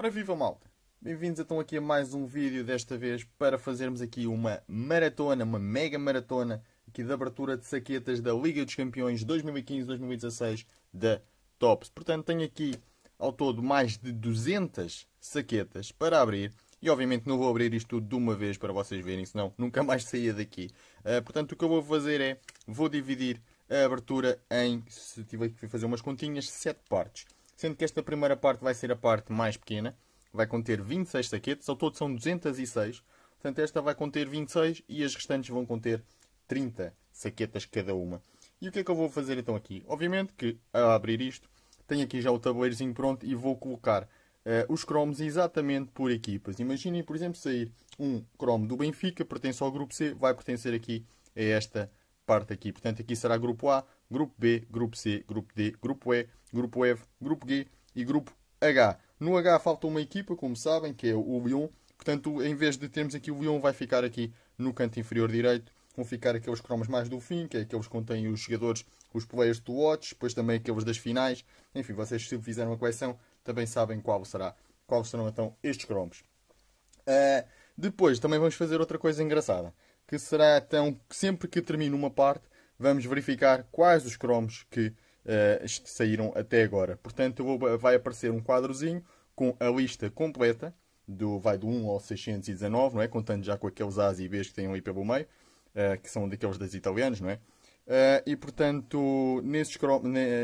Ora viva malta! Bem-vindos então aqui a mais um vídeo desta vez para fazermos aqui uma maratona, uma mega maratona aqui da abertura de saquetas da Liga dos Campeões 2015-2016 da Tops. Portanto tenho aqui ao todo mais de 200 saquetas para abrir e obviamente não vou abrir isto tudo de uma vez para vocês verem, senão nunca mais saía daqui. Uh, portanto o que eu vou fazer é, vou dividir a abertura em, se tiver que fazer umas continhas, 7 partes sendo que esta primeira parte vai ser a parte mais pequena, vai conter 26 saquetes, ao todo são 206, portanto esta vai conter 26 e as restantes vão conter 30 saquetas cada uma. E o que é que eu vou fazer então aqui? Obviamente que ao abrir isto, tenho aqui já o tabuleirozinho pronto e vou colocar uh, os cromos exatamente por equipas. Imaginem, por exemplo, sair um cromo do Benfica, pertence ao grupo C, vai pertencer aqui a esta parte aqui. Portanto, aqui será grupo A, Grupo B, Grupo C, Grupo D, Grupo E, Grupo F, Grupo G e Grupo H. No H falta uma equipa, como sabem, que é o Lyon. Portanto, em vez de termos aqui o Lyon, vai ficar aqui no canto inferior direito. Vão ficar aqueles cromos mais do fim, que é aqueles que contêm os jogadores, os players do watch, depois também aqueles das finais. Enfim, vocês se fizeram a coleção, também sabem qual será, qual serão então estes cromos. Uh, depois, também vamos fazer outra coisa engraçada, que será então, sempre que termina uma parte, vamos verificar quais os cromos que uh, saíram até agora. Portanto, vou, vai aparecer um quadrozinho com a lista completa, do, vai do 1 ao 619, não é? contando já com aqueles A's e B's que têm ali pelo meio, uh, que são daqueles das italianos, não é? Uh, e portanto, nesse,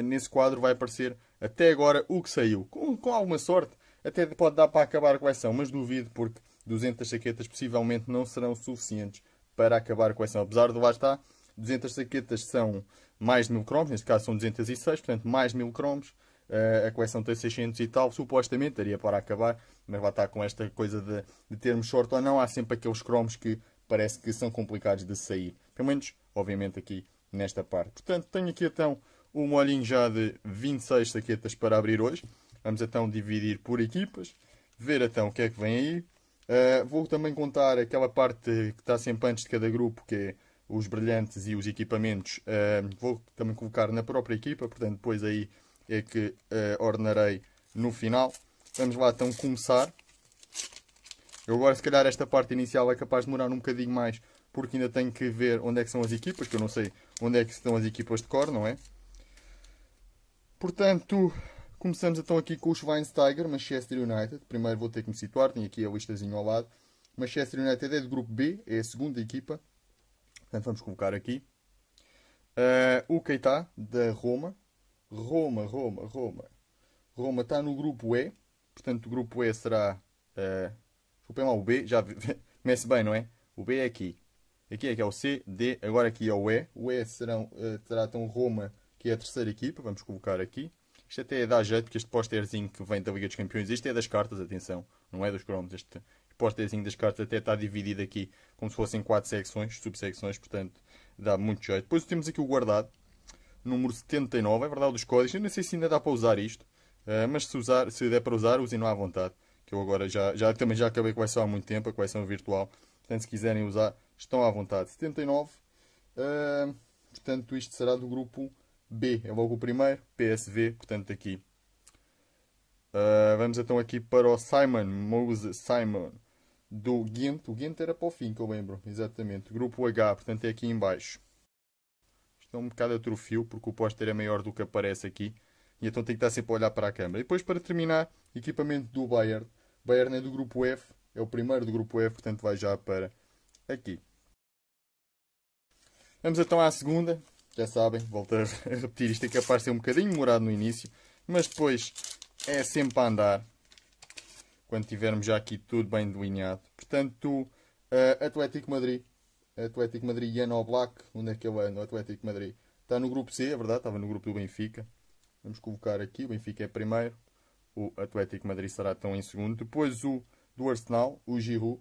nesse quadro vai aparecer até agora o que saiu. Com, com alguma sorte, até pode dar para acabar a coleção, mas duvido porque 200 saquetas possivelmente não serão suficientes para acabar a coleção. Apesar de lá estar, 200 saquetas são mais de 1000 cromos, neste caso são 206, portanto mais de 1000 cromos. Uh, a coleção tem 600 e tal, supostamente estaria para acabar, mas vai estar com esta coisa de, de termos short ou não. Há sempre aqueles cromos que parece que são complicados de sair, pelo menos, obviamente, aqui nesta parte. Portanto, tenho aqui então um molhinho já de 26 saquetas para abrir hoje. Vamos então dividir por equipas, ver então o que é que vem aí. Uh, vou também contar aquela parte que está sempre antes de cada grupo, que é os brilhantes e os equipamentos ehm, vou também colocar na própria equipa, portanto depois aí é que eh, ordenarei no final. Vamos lá então começar. Eu agora se calhar esta parte inicial é capaz de demorar um bocadinho mais porque ainda tenho que ver onde é que são as equipas, que eu não sei onde é que estão as equipas de cor, não é? Portanto, começamos então aqui com o Schweinsteiger, Manchester United. Primeiro vou ter que me situar, tenho aqui a listazinha ao lado. Manchester United é de grupo B, é a segunda equipa. Portanto, vamos colocar aqui. Uh, eh, o Keita, da Roma. Roma, Roma, Roma. Roma está no grupo E. Portanto, o grupo E será... Uh, desculpem o B. Já comece bem, não é? O B é aqui. Aqui é que é o C, D. Agora aqui é o E. O E serão, uh, eh, terá então Roma, que é a terceira equipa. Vamos colocar aqui. Isto até dá jeito, porque este posterzinho que vem da Liga dos Campeões, isto é das cartas, atenção, não é dos cromos. Este, suportezinho das cartas até está dividido aqui como se fossem quatro secções, subsecções, portanto dá muito jeito. Depois temos aqui o guardado, número 79, é verdade dos códigos, eu não sei se ainda dá para usar isto, eh, mas se, usar, se der para usar, usem não à vontade, que eu agora já, já também já acabei a coleção há muito tempo, a coleção virtual, portanto se quiserem usar, estão à vontade. 79, uh, eh, portanto isto será do grupo B, é logo o primeiro, PSV, portanto aqui. Uh, vamos então aqui para o Simon Moses Simon do Ghent. O Ghent era para o fim, que eu lembro, exatamente. Grupo H, portanto é aqui em baixo. Isto é um bocado atrofio, porque o póster é maior do que aparece aqui. E então tem que estar sempre a olhar para a câmera. E depois, para terminar, equipamento do Bayern. Bayern é do grupo F, é o primeiro do grupo F, portanto vai já para aqui. Vamos então à segunda. Já sabem, volto a repetir, isto é capaz de ser um bocadinho demorado no início, mas depois é sempre a andar quando tivermos já aqui tudo bem delineado. Portanto, uh, Atlético Madrid, Atlético Madrid e Ano Black, onde é que ele anda? O Atlético Madrid está no grupo C, é verdade, estava no grupo do Benfica. Vamos colocar aqui, o Benfica é primeiro, o Atlético Madrid será então em segundo. Depois o do Arsenal, o Giroud.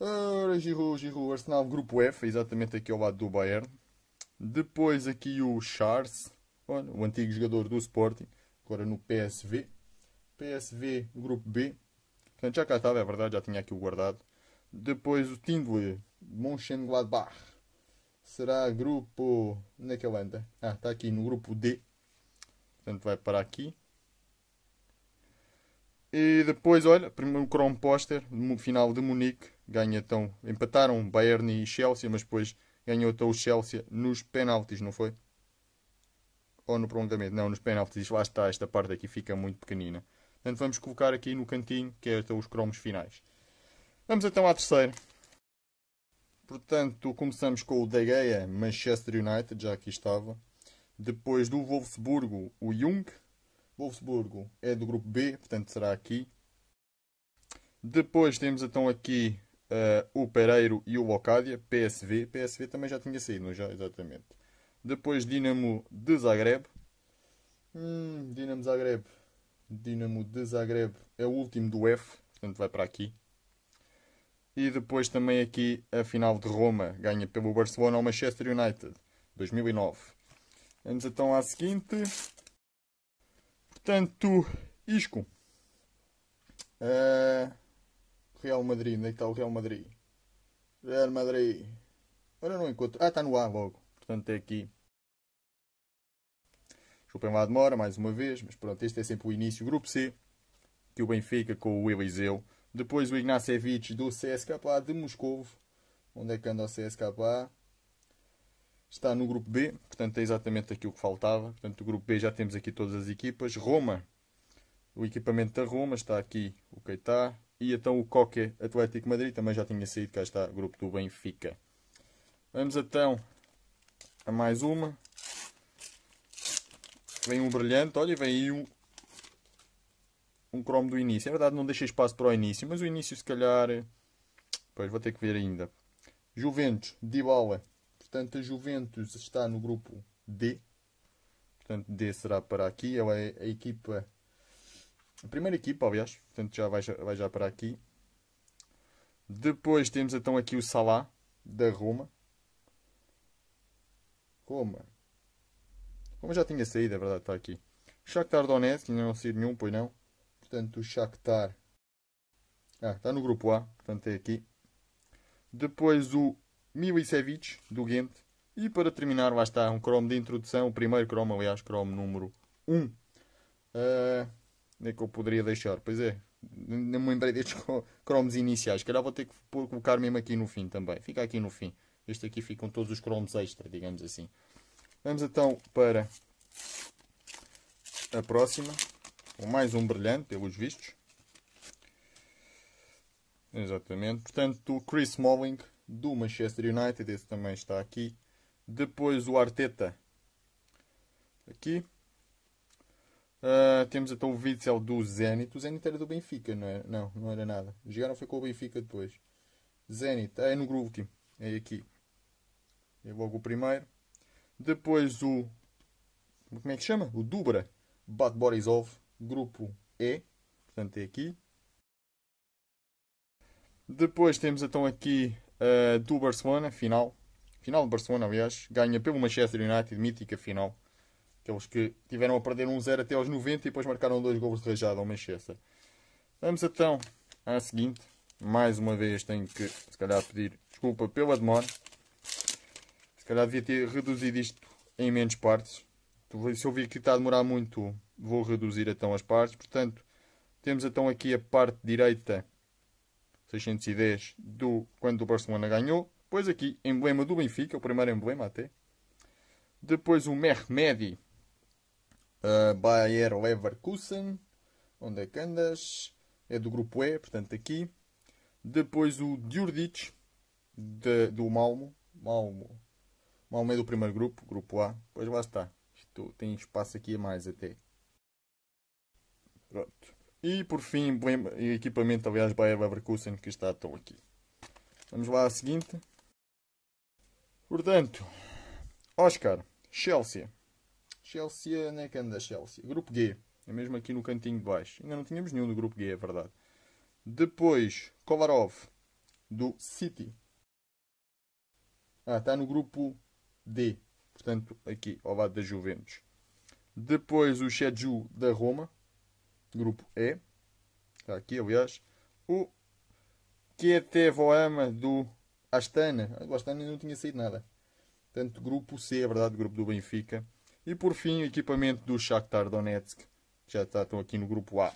Uh, Giroud, Giroud, Arsenal, grupo F, exatamente aqui ao lado do Bayern. Depois aqui o Charles, o antigo jogador do Sporting, agora no PSV. PSV Grupo B. Portanto, já cá estava, é verdade, já tinha aqui o guardado. Depois o Tindle, Mönchengladbach. Será grupo. Onde é que ele anda? Ah, está aqui no grupo D. Portanto, vai para aqui. E depois, olha, primeiro Chrome Poster, final de Munique. Ganha então, empataram Bayern e Chelsea, mas depois ganhou então o Chelsea nos penaltis, não foi? Ou no prolongamento? Não, nos penaltis. Lá está, esta parte aqui fica muito pequenina. Portanto, vamos colocar aqui no cantinho, que é os cromos finais. Vamos então à terceira. Portanto, começamos com o De Gea, Manchester United, já aqui estava. Depois do Wolfsburgo, o Jung. Wolfsburgo é do grupo B, portanto será aqui. Depois temos então aqui uh, o Pereiro e o Locadia, PSV. PSV também já tinha saído, já, exatamente. Depois Dinamo de Zagreb. Hum, Dinamo Zagreb Dinamo de Zagreb é o último do F, portanto vai para aqui. E depois também aqui a final de Roma, ganha pelo Barcelona ao Manchester United, 2009. Vamos então à seguinte. Portanto, Isco. Uh, Real Madrid, onde é que está o Real Madrid? Real Madrid. Agora não encontro. Ah, está no A logo. Portanto é aqui. Desculpem lá a demora, mais uma vez, mas pronto, este é sempre o início. Grupo C, que o Benfica com o Eliseu. Depois o Ignacevic do CSK de Moscovo. Onde é que anda o CSK? Está no grupo B, portanto é exatamente aquilo que faltava. Portanto, o grupo B já temos aqui todas as equipas. Roma, o equipamento da Roma, está aqui o Keita. E então o Coque Atlético Madrid também já tinha saído, cá está o grupo do Benfica. Vamos então a mais uma. Vem um brilhante, olha, vem aí um, um cromo do início. É verdade, não deixei espaço para o início, mas o início se calhar... Pois, vou ter que ver ainda. Juventus, Dybala. Portanto, a Juventus está no grupo D. Portanto, D será para aqui. Ela é a equipa... A primeira equipa, aliás. Portanto, já vai, já, vai já para aqui. Depois temos então aqui o Salah, da Roma. Roma, como já tinha saído, é verdade, está aqui. Shakhtar Donetsk, ainda não é saiu nenhum, pois não. Portanto, o Shakhtar... Ah, está no grupo A, portanto é aqui. Depois o Milicevic, do Ghent. E para terminar, lá está, um cromo de introdução. O primeiro cromo, aliás, cromo número 1. Um. Uh, ah, nem é que eu poderia deixar, pois é. Não me lembrei destes cromos iniciais. Se calhar vou ter que colocar mesmo aqui no fim também. Fica aqui no fim. Este aqui ficam todos os cromos extra, digamos assim. Vamos então para a próxima, com mais um brilhante, pelos vistos. Exatamente, portanto, o Chris Molling do Manchester United, esse também está aqui. Depois o Arteta, aqui. Uh, temos então o Witzel do Zenit. O Zenit era do Benfica, não era? É? Não, não era nada. Jogaram foi com o Benfica depois. Zenit, é no grupo último. É aqui. É logo o primeiro. Depois o. Como é que chama? O Dubra. Bad Boris of grupo E. Portanto, é aqui. Depois temos então aqui uh, do Barcelona, final. Final do Barcelona, aliás. Ganha pelo Manchester United, mítica final. Aqueles que tiveram a perder 1-0 um até aos 90 e depois marcaram dois gols de rajada ao Manchester. Vamos então à seguinte. Mais uma vez tenho que, se calhar, pedir desculpa pela demora calhar devia ter reduzido isto em menos partes. Se eu vi que está a demorar muito, vou reduzir então as partes. Portanto, temos então aqui a parte direita 610 do quando o Barcelona ganhou. Depois aqui, emblema do Benfica, o primeiro emblema até. Depois o Mehmedi, uh, Bayer Leverkusen, onde é que andas? É do grupo E, portanto aqui. Depois o Djurdic, de, do Malmo. Malmo, ao meio do primeiro grupo, grupo A, pois lá está. Isto tem espaço aqui a mais até. Pronto. E por fim, equipamento, aliás, Bayer Leverkusen, que está tão aqui. Vamos lá à seguinte. Portanto, Oscar, Chelsea. Chelsea, onde é que anda Chelsea? Grupo G, é mesmo aqui no cantinho de baixo. Ainda não tínhamos nenhum do grupo G, é verdade. Depois, Kovarov do City. Ah, está no grupo D. Portanto, aqui ao lado da Juventus. Depois o Sheju da Roma, grupo E. Está aqui, aliás. O Voama do Astana. O Astana não tinha saído nada. Portanto, grupo C, é verdade, grupo do Benfica. E por fim, o equipamento do Shakhtar Donetsk. Já está, estão aqui no grupo A.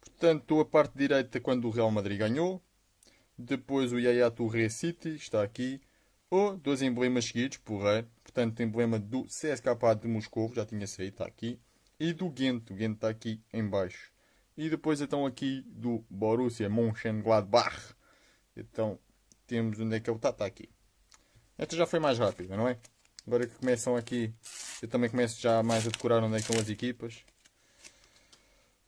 Portanto, a parte direita quando o Real Madrid ganhou. Depois o Yaya Touré City, está aqui. Ou dois emblemas seguidos, porreiro. Portanto, o emblema do CSKA de Moscou, já tinha saído, está aqui. E do Ghent, o Ghent está aqui em baixo. E depois então aqui do Borussia Mönchengladbach. Então, temos onde é que ele está, está aqui. Esta já foi mais rápida, não é? Agora que começam aqui, eu também começo já mais a decorar onde é que estão as equipas.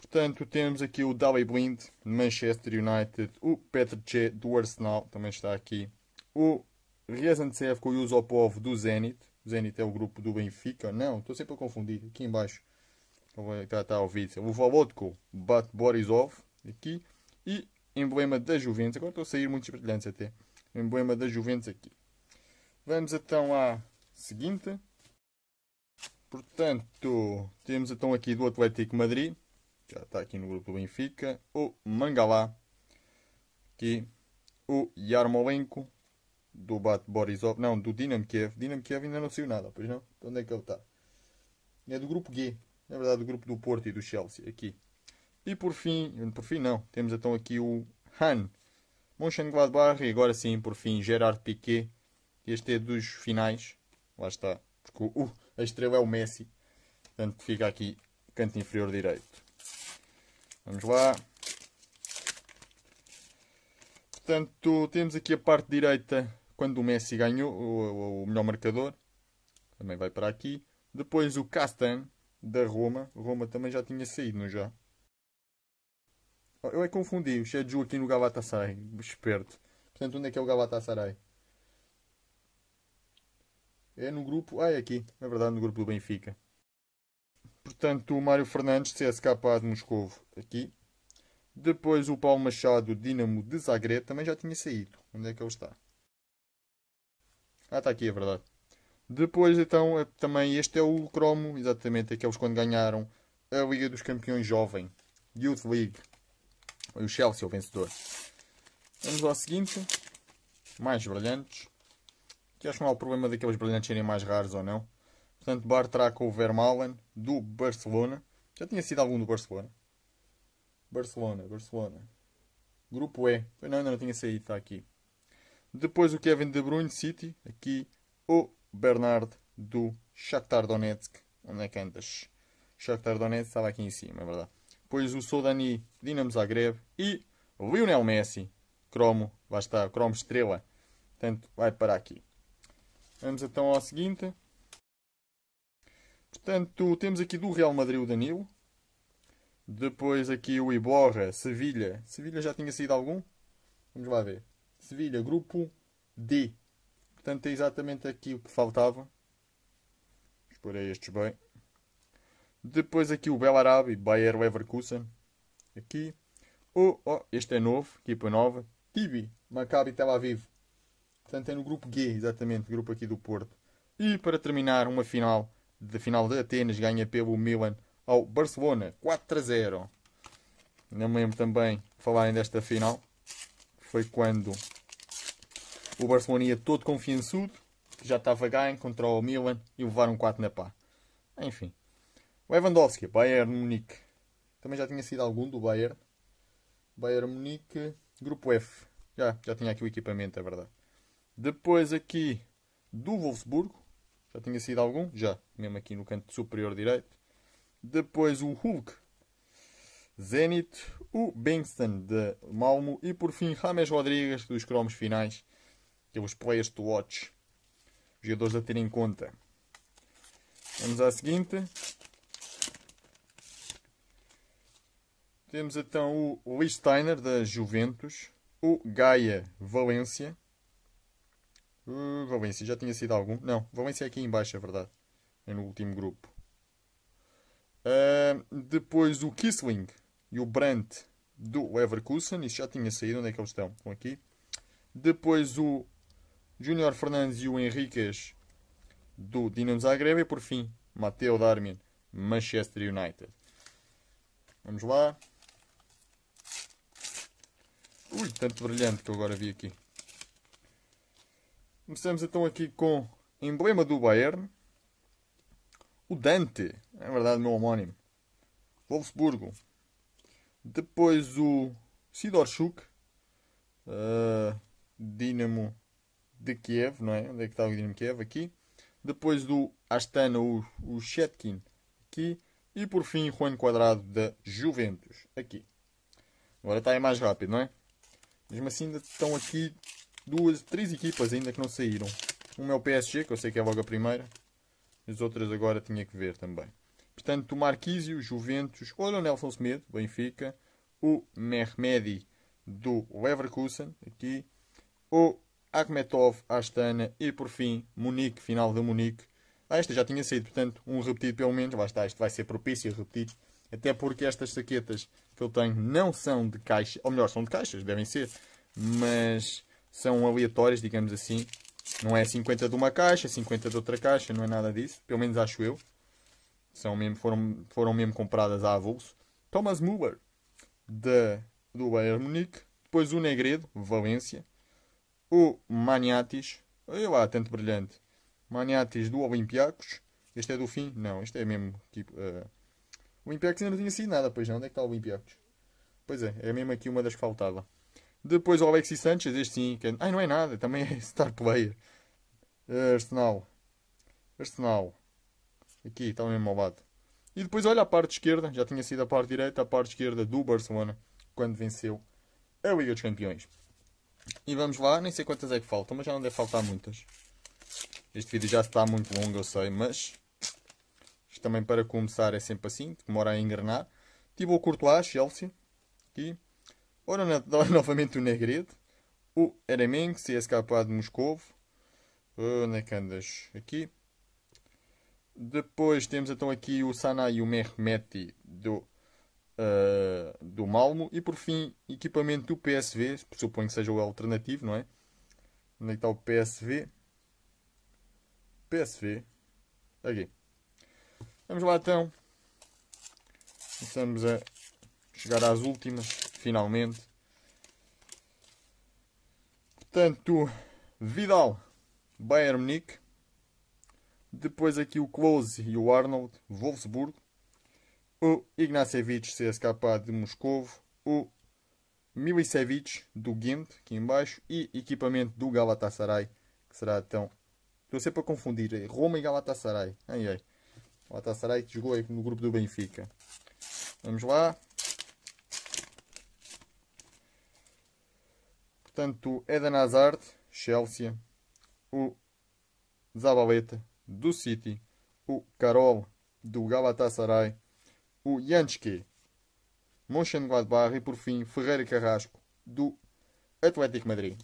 Portanto, temos aqui o Dali Blind, Manchester United, o Petr Cech do Arsenal, também está aqui, o Riazantsev com o Yusopov do Zenit, o Zenit é o grupo do Benfica, não, estou sempre a confundir, aqui embaixo está, está ao vídeo, o Volodko Bat Borisov, aqui, e emblema da Juventus, agora estou a sair muitos brilhantes até, emblema da Juventus aqui. Vamos então à seguinte. Portanto, temos então aqui do Atlético Madrid, já está aqui no grupo do Benfica, o Mangalá, aqui o Yarmolenko, do Bat Borisov, não, do Dinamo Kiev. Dinamo Kiev ainda não saiu nada, pois não? De onde é que ele está? É do grupo G, na verdade do grupo do Porto e do Chelsea, aqui. E por fim, por fim não, temos então aqui o Han, Mönchengladbach e agora sim, por fim, Gerard Piquet. Este é dos finais, lá está, porque uh, a estrela é o Messi, portanto fica aqui canto inferior direito. Vamos lá. Portanto, temos aqui a parte direita quando o Messi ganhou o, o melhor marcador. Também vai para aqui. Depois o Castan, da Roma. Roma também já tinha saído, não já? Eu é confundi. O Shedju aqui no Galatasaray. Esperto. Portanto, onde é que é o Galatasaray? É no grupo... Ah, é aqui. É verdade, no grupo do Benfica. Portanto, o Mário Fernandes, CSK de Moscou aqui. Depois o Paulo Machado, Dinamo de Zagreb, também já tinha saído. Onde é que ele está? Ah, está aqui, é verdade. Depois, então, é, também este é o cromo, exatamente, aqueles quando ganharam a Liga dos Campeões Jovem, Youth League. O Chelsea, o vencedor. Vamos ao seguinte. Mais brilhantes. Que acho que não há o problema daqueles brilhantes serem mais raros ou não. Portanto, Bar com o Vermaelen do Barcelona. Já tinha sido algum do Barcelona? Barcelona, Barcelona. Grupo E. Não, ainda não tinha saído, está aqui. Depois o Kevin De Bruyne, City. Aqui o Bernard do Shakhtar Donetsk. Onde é que andas? Shakhtar Donetsk estava aqui em cima, é verdade. Depois o Soldani, Dinamo Zagreb. E Lionel Messi, cromo. vai estar cromo estrela. Portanto, vai para aqui. Vamos então ao seguinte. Portanto, temos aqui do Real Madrid o Danilo. Depois aqui o Iborra, Sevilha. Sevilha já tinha saído algum? Vamos lá ver. Sevilha, grupo D. Portanto, é exatamente aqui o que faltava. Explorei estes bem. Depois aqui o Belarabe, Bayer Leverkusen. Aqui. Oh, oh, este é novo, equipa nova. Tibi, Maccabi Tel Aviv. Portanto, é no grupo G, exatamente, grupo aqui do Porto. E para terminar, uma final da final de Atenas, ganha pelo Milan ao Barcelona, 4 a 0. Não me lembro também falarem desta final. Foi quando o Barcelona ia todo confiançudo, já estava ganho contra o Milan e levaram 4 na pá. Enfim. Lewandowski, Bayern Munique. Também já tinha sido algum do Bayern. Bayern Munique, grupo F. Já, já tinha aqui o equipamento, é verdade. Depois aqui do Wolfsburgo, já tinha sido algum? Já. Mesmo aqui no canto superior direito. Depois o Hulk. Zenit. O Bengtson de Malmo. E por fim James Rodrigues dos cromos finais. Que é os players to watch. Os jogadores a terem em conta. Vamos à seguinte. Temos então o Steiner da Juventus. O Gaia Valência Uh, Valência, já tinha sido algum. Não, Valência é aqui embaixo, é verdade. É no último grupo. Uh, depois o Kisling e o Brandt do Leverkusen. Isso já tinha saído. Onde é que eles estão? Estão aqui. Depois o Júnior Fernandes e o Henriquez do Dinamo Zagreb. E por fim, Mateo Darmin Manchester United. Vamos lá. Ui, tanto brilhante que eu agora vi aqui. Começamos então aqui com emblema do Bayern. O Dante, é verdade, meu homónimo. Wolfsburgo. Depois o Sidorchuk, uh, eh, Dinamo de Kiev, não é? Onde é que está o Dinamo de Kiev? Aqui. Depois do Astana, o, o Shetkin, aqui. E por fim, Juan Quadrado da Juventus, aqui. Agora está aí mais rápido, não é? Mesmo assim, ainda estão aqui duas, três equipas ainda que não saíram. Uma é o PSG, que eu sei que é logo a primeira. As outras agora tinha que ver também. Portanto, o Marquísio, Juventus, o Nelson Semedo, Benfica, o Mermedi do Leverkusen, aqui, o Akhmetov, Astana e, por fim, Munique, final da Munique. Ah, esta já tinha saído, portanto, um repetido pelo menos. Lá está, isto vai ser propício a repetir. Até porque estas saquetas que eu tenho não são de caixa, ou melhor, são de caixas, devem ser, mas são aleatórias, digamos assim. Não é 50 de uma caixa, 50 de outra caixa, não é nada disso. Pelo menos acho eu. São mesmo, foram, foram mesmo compradas à avulso. Thomas Müller, de, do Bayern Munique. Depois o Negredo, Valência. O Maniatis, olha lá, tanto brilhante. Maniatis do Olympiacos. Este é do fim? Não, este é mesmo. Tipo, uh... Eh, o Olympiacos ainda não tinha sido nada, pois não. Onde é que está o Olympiacos? Pois é, é mesmo aqui uma das que faltava. Depois o Alexis Sanchez, este sim. Que... É- Ai, não é nada, também é star player. Eh, Arsenal. Arsenal. Aqui, está mesmo ao lado. E depois olha a parte esquerda, já tinha sido a parte direita, a parte esquerda do Barcelona, quando venceu a Liga dos Campeões. E vamos lá, nem sei quantas é que faltam, mas já não deve faltar muitas. Este vídeo já está muito longo, eu sei, mas também para começar é sempre assim, demora a engrenar. Tive o Courtois, Chelsea, aqui. Ora é novamente o Negredo, o Eremengo, é CSK de Moscovo. Onde é que andas? Aqui. Depois temos então aqui o Sana e o Mehmeti do, uh, do Malmo. E por fim, equipamento do PSV, suponho que seja o alternativo, não é? Onde é que está o PSV? PSV. Aqui. Vamos lá então. Começamos a chegar às últimas finalmente. Portanto, Vidal, Bayern Munique. Depois aqui o Close e o Arnold, Wolfsburgo. O Ignacevic, CSK de Moscovo. O Milicevic, do Ghent, aqui embaixo. E equipamento do Galatasaray, que será então... Estou sempre a confundir, é Roma e Galatasaray. Ai, ai. Galatasaray que jogou aí no grupo do Benfica. Vamos lá. Portanto, Eden Hazard, Chelsea, o Zabaleta, do City, o Carol, do Galatasaray, o Janske, Mönchengladbach e, por fim, Ferreira Carrasco, do Atlético Madrid.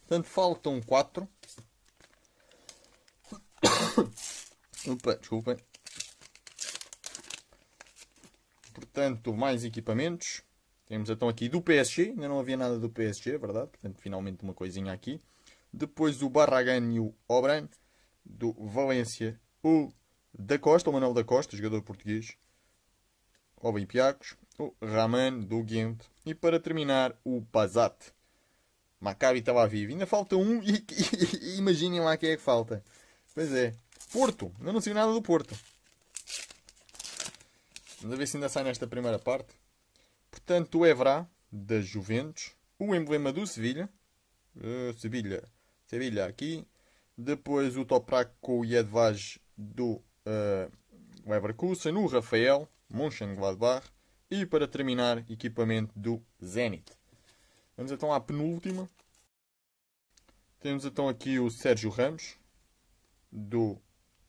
Portanto, faltam quatro. Opa, desculpem. Portanto, mais equipamentos. Temos então aqui do PSG, ainda não havia nada do PSG, é verdade? Portanto, finalmente uma coisinha aqui. Depois o Barragan e o Obran, do Valência, o da Costa, o Manuel da Costa, jogador português, o Olympiacos, o Raman do Ghent e para terminar o Pazat. Maccabi estava vivo. Ainda falta um e, e, e, imaginem lá quem é que falta. Pois é. Porto. ainda não sei nada do Porto. Vamos ver se ainda sai nesta primeira parte. Portanto, o Evra, da Juventus. O emblema do Sevilha. Uh, Sevilha. Sevilha aqui. Depois o Toprak com o Yedvaj do uh, Leverkusen. O Rafael, Mönchengladbach. E para terminar, equipamento do Zenit. Vamos então à penúltima. Temos então aqui o Sérgio Ramos, do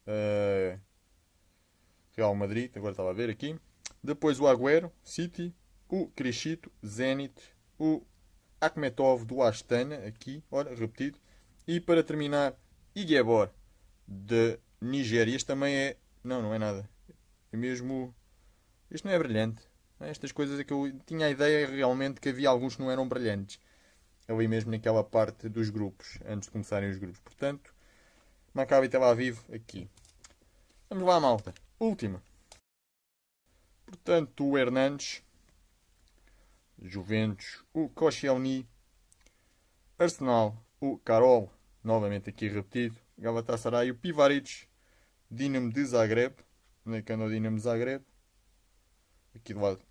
uh, Real Madrid. Agora estava a ver aqui. Depois o Agüero, City o Crescito, Zenit, o Akhmetov do Astana, aqui, ora, repetido. E para terminar, Igebor, de Nigéria. Este também é. Não, não é nada. É mesmo. Isto não é brilhante. Estas coisas é que eu tinha a ideia realmente que havia alguns que não eram brilhantes. Ali mesmo naquela parte dos grupos, antes de começarem os grupos. Portanto, Maccabi Tel vivo aqui. Vamos lá, malta. Última. Portanto, o Hernandes Juventus, o Koscielny, Arsenal, o Carol, novamente aqui repetido, Galatasaray, o Pivaric, Dinamo de Zagreb, onde é que anda o Dinamo de Zagreb? Aqui do lado.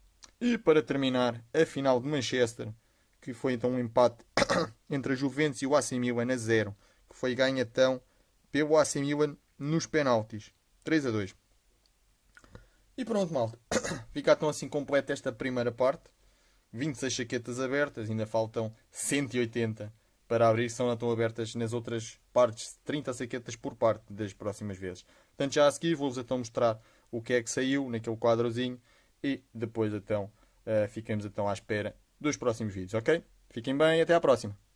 E para terminar, a final de Manchester, que foi então um empate entre a Juventus e o AC Milan a zero, que foi ganha então pelo AC Milan nos penaltis, 3 a 2. E pronto, malta. Fica então assim completa esta primeira parte. 26 chaquetas abertas, ainda faltam 180 para abrir, são estão abertas nas outras partes, 30 saquetas por parte das próximas vezes. Portanto, já a seguir vou-vos então mostrar o que é que saiu naquele quadrozinho e depois então uh, eh, ficamos então à espera dos próximos vídeos, ok? Fiquem bem e até à próxima!